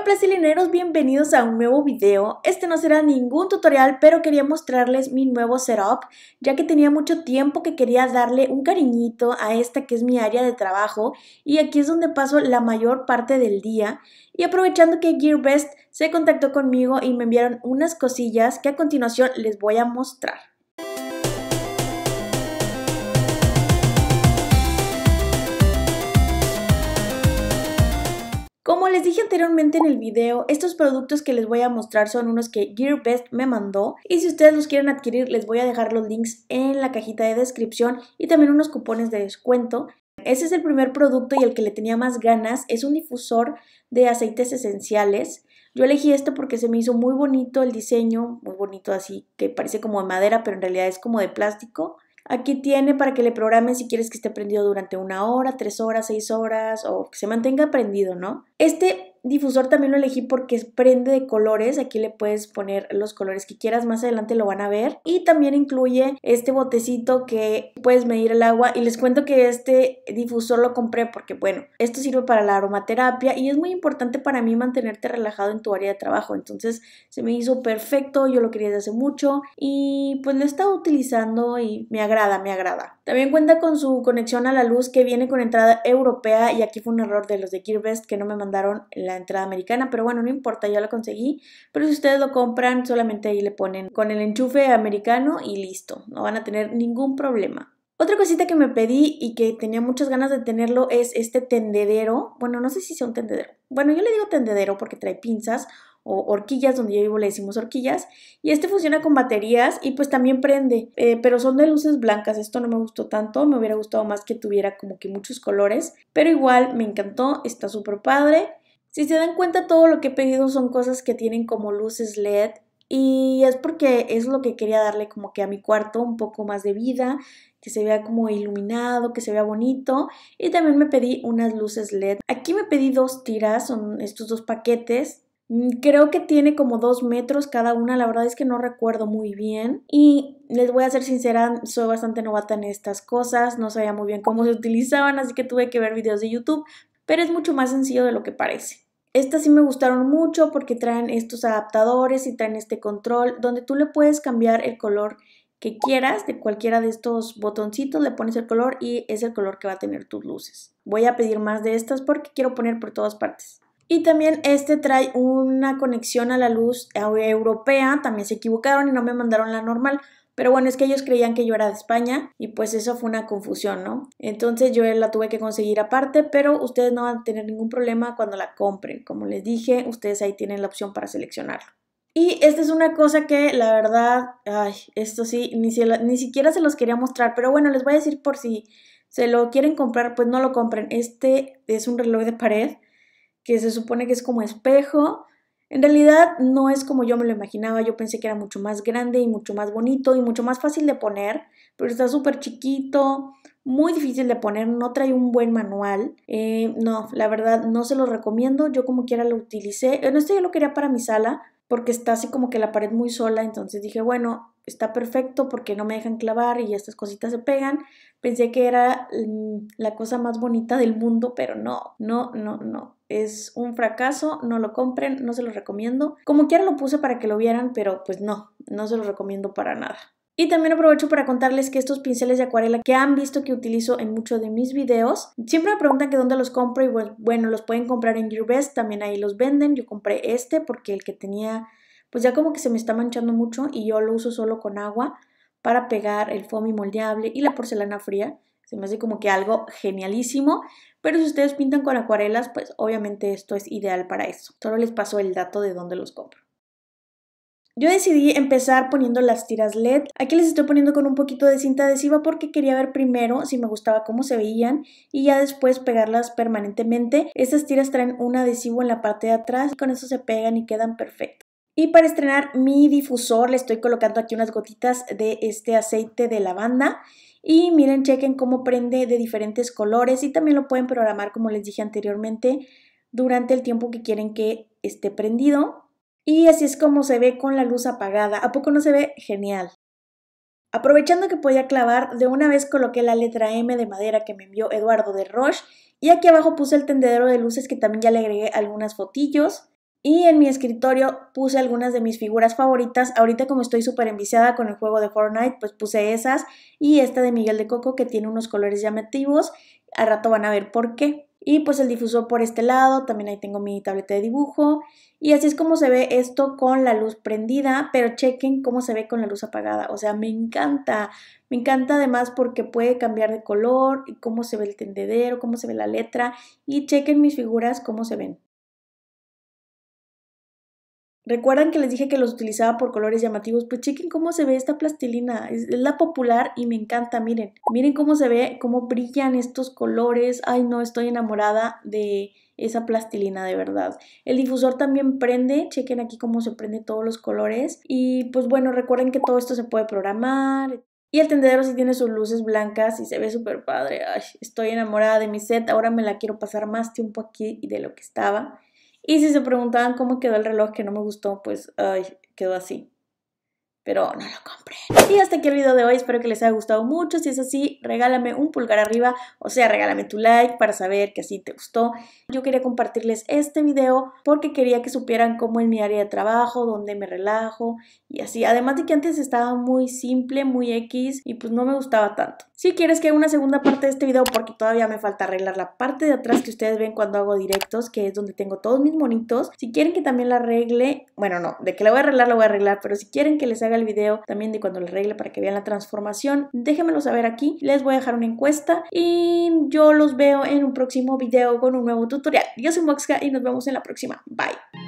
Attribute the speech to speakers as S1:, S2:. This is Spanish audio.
S1: Hola plastilineros, bienvenidos a un nuevo video. Este no será ningún tutorial, pero quería mostrarles mi nuevo setup, ya que tenía mucho tiempo que quería darle un cariñito a esta que es mi área de trabajo y aquí es donde paso la mayor parte del día. Y aprovechando que GearBest se contactó conmigo y me enviaron unas cosillas que a continuación les voy a mostrar. Como les dije anteriormente en el video, estos productos que les voy a mostrar son unos que GearBest me mandó y si ustedes los quieren adquirir les voy a dejar los links en la cajita de descripción y también unos cupones de descuento. Ese es el primer producto y el que le tenía más ganas es un difusor de aceites esenciales. Yo elegí esto porque se me hizo muy bonito el diseño, muy bonito así que parece como de madera pero en realidad es como de plástico. Aquí tiene para que le programen si quieres que esté prendido durante una hora, tres horas, seis horas o que se mantenga prendido, ¿no? Este difusor también lo elegí porque prende de colores. Aquí le puedes poner los colores que quieras. Más adelante lo van a ver. Y también incluye este botecito que puedes medir el agua. Y les cuento que este difusor lo compré porque, bueno, esto sirve para la aromaterapia y es muy importante para mí mantenerte relajado en tu área de trabajo. Entonces se me hizo perfecto. Yo lo quería desde hace mucho y pues lo he estado utilizando y me agrada, me agrada. También cuenta con su conexión a la luz que viene con entrada europea y aquí fue un error de los de Gearbest que no me mandaron la entrada americana, pero bueno, no importa, yo la conseguí. Pero si ustedes lo compran, solamente ahí le ponen con el enchufe americano y listo, no van a tener ningún problema. Otra cosita que me pedí y que tenía muchas ganas de tenerlo es este tendedero. Bueno, no sé si sea un tendedero. Bueno, yo le digo tendedero porque trae pinzas o horquillas, donde yo vivo le decimos horquillas. Y este funciona con baterías y pues también prende, eh, pero son de luces blancas. Esto no me gustó tanto, me hubiera gustado más que tuviera como que muchos colores, pero igual me encantó, está súper padre. Si se dan cuenta, todo lo que he pedido son cosas que tienen como luces LED y es porque es lo que quería darle como que a mi cuarto un poco más de vida, que se vea como iluminado, que se vea bonito. Y también me pedí unas luces LED. Aquí me pedí dos tiras, son estos dos paquetes. Mm, creo que tiene como dos metros cada una, la verdad es que no recuerdo muy bien. Y les voy a ser sincera, soy bastante novata en estas cosas, no sabía muy bien cómo se utilizaban, así que tuve que ver videos de YouTube, pero es mucho más sencillo de lo que parece. Estas sí me gustaron mucho porque traen estos adaptadores y traen este control donde tú le puedes cambiar el color que quieras de cualquiera de estos botoncitos, le pones el color y es el color que va a tener tus luces. Voy a pedir más de estas porque quiero poner por todas partes. Y también este trae una conexión a la luz europea, también se equivocaron y no me mandaron la normal. Pero bueno, es que ellos creían que yo era de España y pues eso fue una confusión, ¿no? Entonces yo la tuve que conseguir aparte, pero ustedes no van a tener ningún problema cuando la compren. Como les dije, ustedes ahí tienen la opción para seleccionarlo. Y esta es una cosa que la verdad, ay, esto sí, ni, ni siquiera se los quería mostrar, pero bueno, les voy a decir por si se lo quieren comprar, pues no lo compren. Este es un reloj de pared que se supone que es como espejo en realidad no es como yo me lo imaginaba, yo pensé que era mucho más grande y mucho más bonito y mucho más fácil de poner, pero está súper chiquito, muy difícil de poner, no trae un buen manual. Eh, no, la verdad no se lo recomiendo, yo como quiera lo utilicé, en este yo lo quería para mi sala porque está así como que la pared muy sola, entonces dije, bueno, está perfecto porque no me dejan clavar y estas cositas se pegan. Pensé que era mm, la cosa más bonita del mundo, pero no, no, no, no. Es un fracaso, no lo compren, no se los recomiendo. Como quiera lo puse para que lo vieran, pero pues no, no se los recomiendo para nada. Y también aprovecho para contarles que estos pinceles de acuarela que han visto que utilizo en muchos de mis videos, siempre me preguntan que dónde los compro y bueno, los pueden comprar en Your Best, también ahí los venden. Yo compré este porque el que tenía pues ya como que se me está manchando mucho y yo lo uso solo con agua para pegar el foamy moldeable y la porcelana fría. Se me hace como que algo genialísimo, pero si ustedes pintan con acuarelas, pues obviamente esto es ideal para eso. Solo les paso el dato de dónde los compro. Yo decidí empezar poniendo las tiras LED. Aquí les estoy poniendo con un poquito de cinta adhesiva porque quería ver primero si me gustaba cómo se veían y ya después pegarlas permanentemente. Estas tiras traen un adhesivo en la parte de atrás y con eso se pegan y quedan perfectas. Y para estrenar mi difusor le estoy colocando aquí unas gotitas de este aceite de lavanda. Y miren, chequen cómo prende de diferentes colores y también lo pueden programar, como les dije anteriormente, durante el tiempo que quieren que esté prendido. Y así es como se ve con la luz apagada. ¿A poco no se ve genial? Aprovechando que podía clavar, de una vez coloqué la letra M de madera que me envió Eduardo de Roche y aquí abajo puse el tendedero de luces que también ya le agregué algunas fotillos. Y en mi escritorio puse algunas de mis figuras favoritas. Ahorita como estoy súper enviciada con el juego de Fortnite, pues puse esas y esta de Miguel de Coco que tiene unos colores llamativos. Al rato van a ver por qué. Y pues el difusor por este lado, también ahí tengo mi tableta de dibujo. Y así es como se ve esto con la luz prendida, pero chequen cómo se ve con la luz apagada. O sea, me encanta. Me encanta además porque puede cambiar de color, Y cómo se ve el tendedero, cómo se ve la letra. Y chequen mis figuras, cómo se ven. Recuerdan que les dije que los utilizaba por colores llamativos. Pues chequen cómo se ve esta plastilina. Es, la popular y me encanta. Miren, miren cómo se ve, cómo brillan estos colores. Ay, no, estoy enamorada de esa plastilina de verdad. El difusor también prende. Chequen aquí cómo se prende todos los colores. Y pues bueno, recuerden que todo esto se puede programar. Y el tendedero sí tiene sus luces blancas y se ve súper padre. Ay, estoy enamorada de mi set. Ahora me la quiero pasar más tiempo aquí y de lo que estaba. Y si se preguntaban cómo quedó el reloj que no me gustó, pues ay, quedó así. Pero no lo compré. Y hasta aquí el video de hoy. Espero que les haya gustado mucho. Si es así, regálame un pulgar arriba. O sea, regálame tu like para saber que así te gustó. Yo quería compartirles este video porque quería que supieran cómo es mi área de trabajo, dónde me relajo y así. Además de que antes estaba muy simple, muy X y pues no me gustaba tanto. Si quieres que haga una segunda parte de este video porque todavía me falta arreglar la parte de atrás que ustedes ven cuando hago directos, que es donde tengo todos mis monitos. Si quieren que también la arregle, bueno no, de que la voy a arreglar la voy a arreglar, pero si quieren que les haga el video también de cuando la arregle para que vean la transformación, déjenmelo saber aquí. Les voy a dejar una encuesta y yo los veo en un próximo video con un nuevo tutorial. Yo soy Moxca y nos vemos en la próxima. Bye.